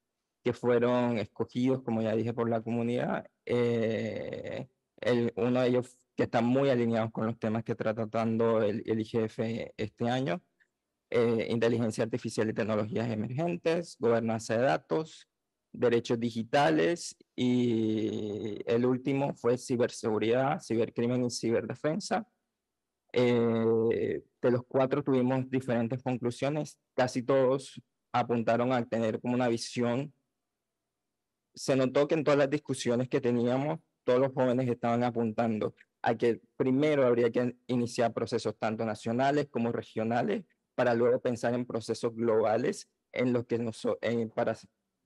Speaker 10: que fueron escogidos, como ya dije, por la comunidad. Eh, el, uno de ellos que está muy alineado con los temas que está tratando el, IGF este año, eh, inteligencia artificial y tecnologías emergentes, gobernanza de datos, derechos digitales y el último fue ciberseguridad, cibercrimen y ciberdefensa. Eh, de los cuatro tuvimos diferentes conclusiones, casi todos apuntaron a tener como una visión se notó que en todas las discusiones que teníamos, todos los jóvenes estaban apuntando a que primero habría que iniciar procesos tanto nacionales como regionales para luego pensar en procesos globales en los que, para,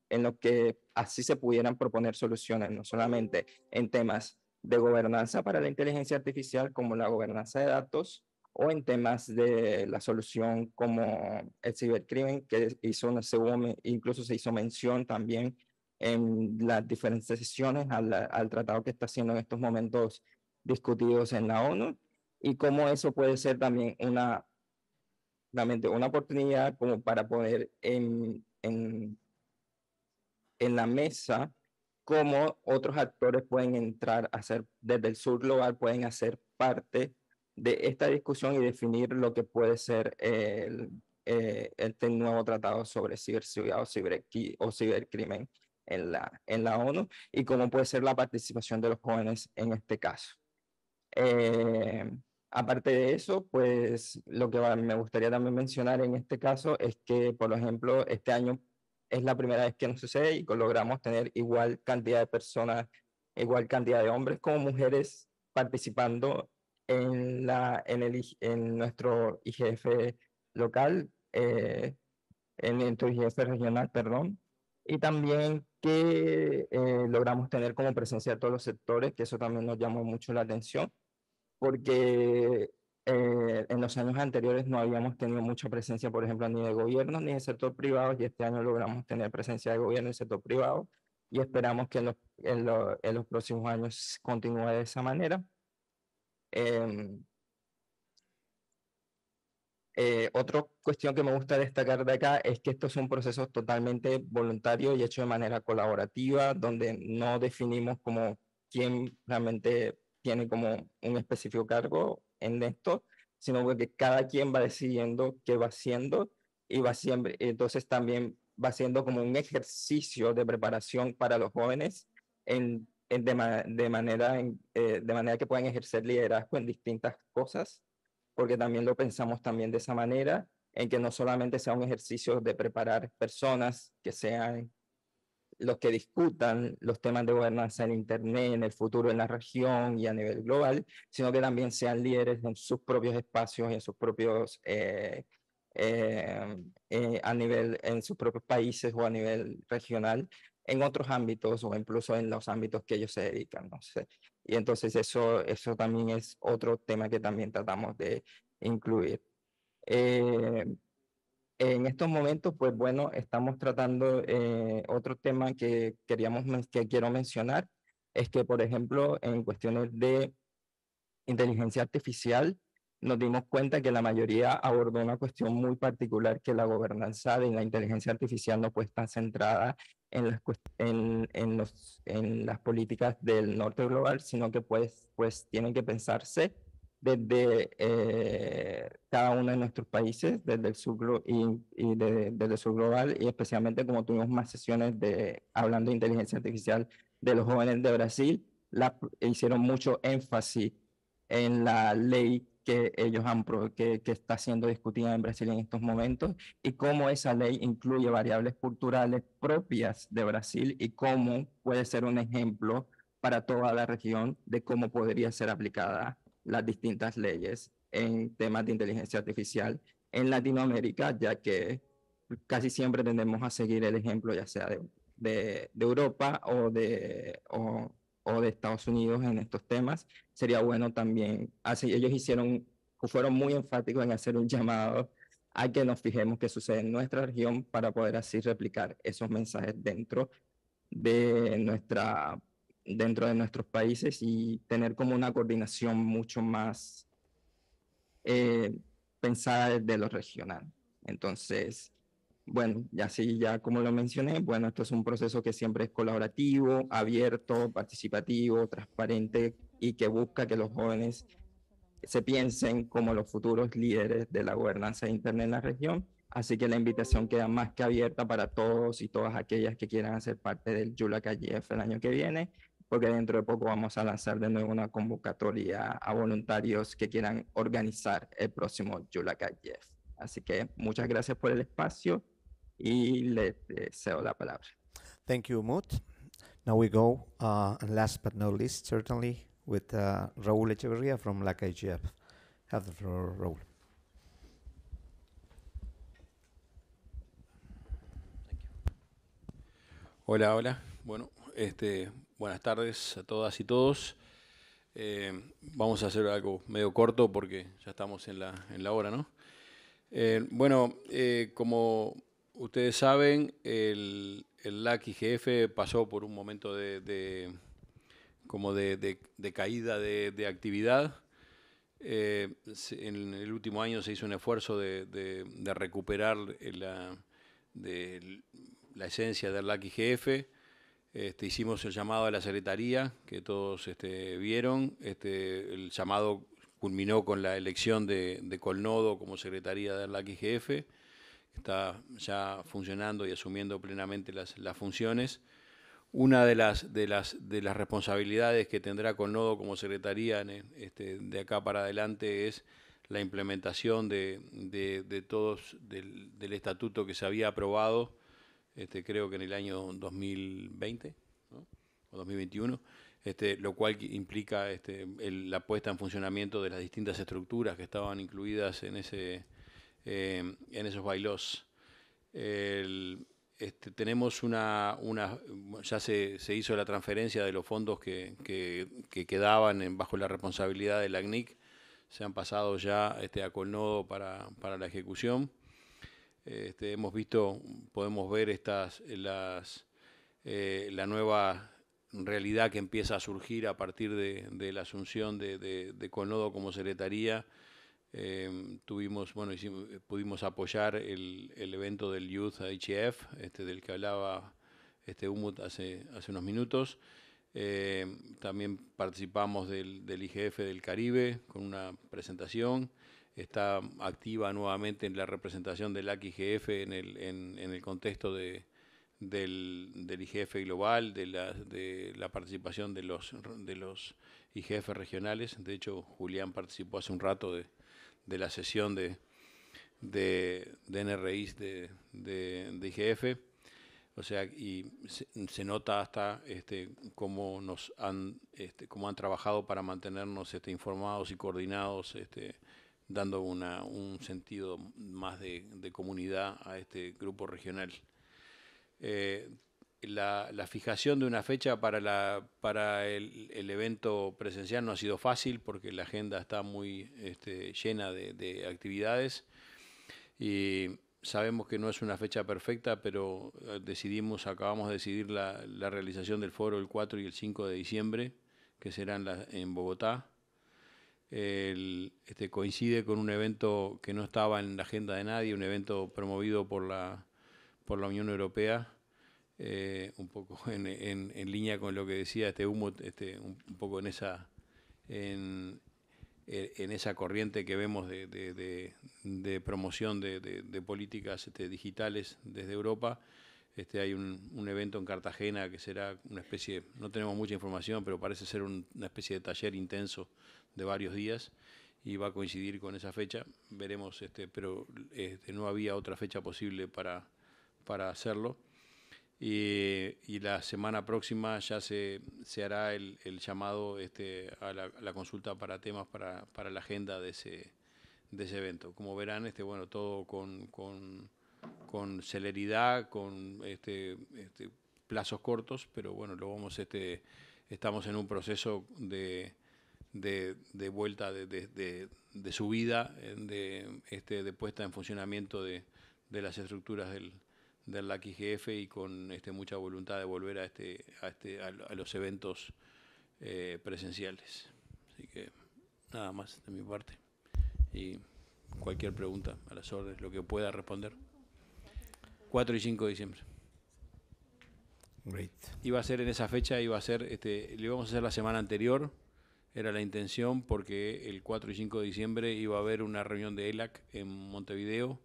Speaker 10: en los que así se pudieran proponer soluciones, no solamente en temas de gobernanza para la inteligencia artificial como la gobernanza de datos o en temas de la solución como el cibercrimen, que hizo incluso se hizo mención también en las diferentes sesiones al tratado que está siendo en estos momentos discutidos en la ONU y cómo eso puede ser también una, realmente una oportunidad como para poner en, en, en la mesa cómo otros actores pueden entrar a ser, desde el sur global, pueden hacer parte de esta discusión y definir lo que puede ser el, el, eh, este nuevo tratado sobre ciberseguridad o cibercrimen en la, en la ONU y cómo puede ser la participación de los jóvenes en este caso. Eh, aparte de eso, pues lo que me gustaría también mencionar en este caso es que, por ejemplo, este año es la primera vez que nos sucede y logramos tener igual cantidad de personas, igual cantidad de hombres como mujeres participando en, la, en, el, en nuestro IGF local, eh, en nuestro IGF regional, perdón. Y también que eh, logramos tener como presencia de todos los sectores, que eso también nos llamó mucho la atención, porque eh, en los años anteriores no habíamos tenido mucha presencia, por ejemplo, ni de gobierno ni de sector privado, y este año logramos tener presencia de gobierno y sector privado, y esperamos que en los, en los próximos años continúe de esa manera. Em, eh, otra cuestión que me gusta destacar de acá es que esto es un proceso totalmente voluntario y hecho de manera colaborativa, donde no definimos como quién realmente tiene como un específico cargo en esto, sino que cada quien va decidiendo qué va haciendo y va siempre, entonces también va siendo como un ejercicio de preparación para los jóvenes de, manera, eh, de manera que puedan ejercer liderazgo en distintas cosas porque también lo pensamos también de esa manera, en que no solamente sea un ejercicio de preparar personas que sean los que discutan los temas de gobernanza en Internet, en el futuro en la región y a nivel global, sino que también sean líderes en sus propios espacios y en sus propios, eh, eh, eh, a nivel, en sus propios países o a nivel regional, en otros ámbitos o incluso en los ámbitos que ellos se dedican. No sé. Y entonces eso, eso también es otro tema que también tratamos de incluir. Eh, en estos momentos, pues bueno, estamos tratando eh, otro tema que, queríamos, que quiero mencionar, es que, por ejemplo, en cuestiones de inteligencia artificial, nos dimos cuenta que la mayoría abordó una cuestión muy particular, que la gobernanza de la inteligencia artificial no puede estar centrada en las, en, en, los, en las políticas del norte global, sino que pues, pues tienen que pensarse desde eh, cada uno de nuestros países, desde el sur, y, y desde sur global, y especialmente como tuvimos más sesiones de, hablando de inteligencia artificial de los jóvenes de Brasil, la, hicieron mucho énfasis en la ley que ellos han que, que está siendo discutida en Brasil en estos momentos y cómo esa ley incluye variables culturales propias de Brasil y cómo puede ser un ejemplo para toda la región de cómo podría ser aplicada las distintas leyes en temas de inteligencia artificial en Latinoamérica, ya que casi siempre tendemos a seguir el ejemplo ya sea de, de, Europa o de, o, o de Estados Unidos en estos temas, sería bueno también, así ellos hicieron, fueron muy enfáticos en hacer un llamado a que nos fijemos qué sucede en nuestra región para poder así replicar esos mensajes dentro de nuestra dentro de nuestros países y tener como una coordinación mucho más eh, pensada desde lo regional. Entonces, bueno, y así ya como lo mencioné, bueno, esto es un proceso que siempre es colaborativo, abierto, participativo, transparente y que busca que los jóvenes se piensen como los futuros líderes de la gobernanza de Internet en la región. Así que la invitación queda más que abierta para todos y todas aquellas que quieran hacer parte del Yula Jeff el año que viene, porque dentro de poco vamos a lanzar de nuevo una convocatoria a voluntarios que quieran organizar el próximo Yula Jeff. Así que muchas gracias por el espacio y le deseo la palabra.
Speaker 2: Thank you, Mut. Now we go, uh, and last but not least, certainly, with uh, Raúl Echeverría from La IGF. Have the floor, Raúl.
Speaker 11: Hola, hola. Bueno, este, buenas tardes a todas y todos. Eh, vamos a hacer algo medio corto porque ya estamos en la, en la hora, ¿no? Eh, bueno, eh, como Ustedes saben, el, el LAC pasó por un momento de, caída de, de actividad. Eh, en el último año se hizo un esfuerzo de, recuperar eh, la, esencia del LAC IGF. Este, hicimos el llamado a la Secretaría, que todos este, vieron. Este, el llamado culminó con la elección de, Colnodo como Secretaría del LAC gf está ya funcionando y asumiendo plenamente las, las funciones. Una de las, de, las, de las responsabilidades que tendrá con Nodo como secretaría este, de acá para adelante es la implementación de, todos, del, estatuto que se había aprobado, este, creo que en el año 2020 o 2021, este, lo cual implica este, la puesta en funcionamiento de las distintas estructuras que estaban incluidas en ese eh, en esos bailos. Este, tenemos una, ya se, hizo la transferencia de los fondos que, quedaban bajo la responsabilidad de la ACNIC, se han pasado ya este, a Colnodo para, la ejecución. Este, hemos visto, podemos ver eh, la nueva realidad que empieza a surgir a partir de, la asunción de, de Colnodo como secretaría Em, tuvimos, bueno, pudimos apoyar el, el, evento del Youth IGF, este, del que hablaba este hace, hace unos minutos. Em, también participamos del, IGF del Caribe con una presentación. Está activa nuevamente en la representación del ACIGF en el, en, el contexto del, IGF global, de la, de la participación de los, de los IGF regionales. De hecho, Julián participó hace un rato de, de la sesión de, de, de NRI de, IGF. O sea, y se, nota hasta este, cómo nos han, este, cómo han trabajado para mantenernos este, informados y coordinados, este, dando un sentido más de, comunidad a este grupo regional. Eh, la, fijación de una fecha para, la, para el, evento presencial no ha sido fácil porque la agenda está muy este, llena de, actividades y sabemos que no es una fecha perfecta, pero eh, decidimos, acabamos de decidir la, realización del foro el 4 y el 5 de diciembre, que serán en, Bogotá. Este, coincide con un evento que no estaba en la agenda de nadie, un evento promovido por la, por la Unión Europea eh, un poco en, en, en, línea con lo que decía este humo, este, un, poco en esa, en, en, esa corriente que vemos de, de, de promoción de, políticas este, digitales desde Europa. Este, hay un, un, evento en Cartagena que será una especie, no tenemos mucha información, pero parece ser una especie de taller intenso de varios días y va a coincidir con esa fecha. Veremos, este, pero este, no había otra fecha posible para, para hacerlo. Eh, y, la semana próxima ya se, se hará el, llamado este, a, la, consulta para temas para, la agenda de ese, de ese evento. Como verán, este, bueno, todo con, con, celeridad, con este, este, plazos cortos, pero bueno, lo vamos, este, estamos en un proceso de, de, vuelta, de, de, de subida, eh, de, este, de puesta en funcionamiento de, de las estructuras del, del LAC IGF y con este, mucha voluntad de volver a, este, a, este, los eventos eh, presenciales. Así que nada más de mi parte. Y cualquier pregunta a las órdenes, lo que pueda responder. 4 y 5 de diciembre. Great. Iba a ser en esa fecha, iba a ser, este, lo íbamos a hacer la semana anterior, era la intención, porque el 4 y 5 de diciembre iba a haber una reunión de ELAC en Montevideo.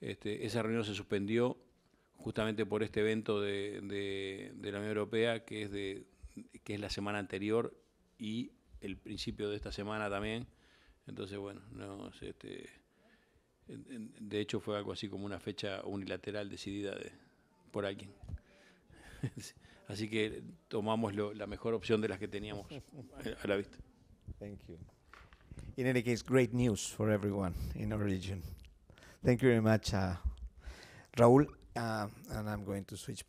Speaker 11: Este, esa reunión se suspendió justamente por este evento de, la Unión Europea, que es, de, que es la semana anterior y el principio de esta semana también. Entonces, bueno, no, este, de hecho fue algo así como una fecha unilateral decidida por alguien. Así que tomamos la mejor opción de las que teníamos a la vista. Thank you.
Speaker 2: In any case, great news for everyone in our region. Thank you very much, uh, Raúl. Uh, and I'm going to switch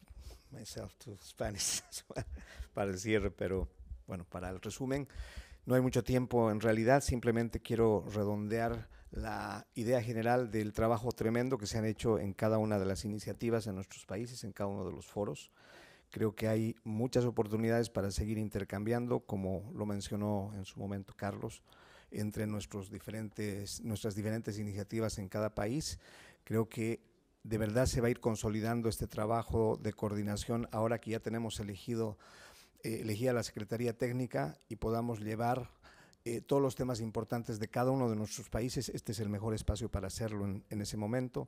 Speaker 2: myself to Spanish para el cierre, pero bueno, para el resumen, no hay mucho tiempo en realidad, simplemente quiero redondear la idea general del trabajo tremendo que se han hecho en cada una de las iniciativas en nuestros países, en cada uno de los foros. Creo que hay muchas oportunidades para seguir intercambiando, como lo mencionó en su momento Carlos, entre nuestros diferentes, nuestras diferentes iniciativas en cada país. Creo que de verdad se va a ir consolidando este trabajo de coordinación ahora que ya tenemos elegido eh, elegida la Secretaría Técnica y podamos llevar eh, todos los temas importantes de cada uno de nuestros países. Este es el mejor espacio para hacerlo en, en ese momento.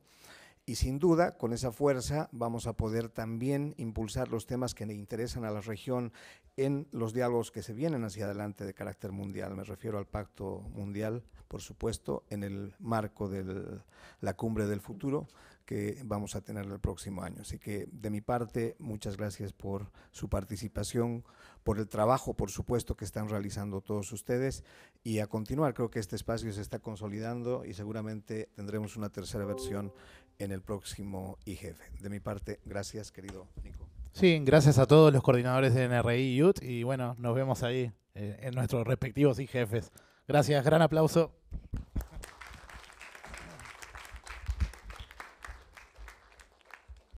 Speaker 2: Y sin duda, con esa fuerza vamos a poder también impulsar los temas que le interesan a la región en los diálogos que se vienen hacia adelante de carácter mundial. Me refiero al Pacto Mundial, por supuesto, en el marco de la Cumbre del Futuro que vamos a tener el próximo año. Así que de mi parte, muchas gracias por su participación, por el trabajo, por supuesto, que están realizando todos ustedes y a continuar. Creo que este espacio se está consolidando y seguramente tendremos una tercera versión en el próximo IGF. De mi parte, gracias, querido Nico.
Speaker 1: Sí, gracias a todos los coordinadores de NRI y UT y bueno, nos vemos ahí eh, en nuestros respectivos IGFs. Gracias, gran aplauso.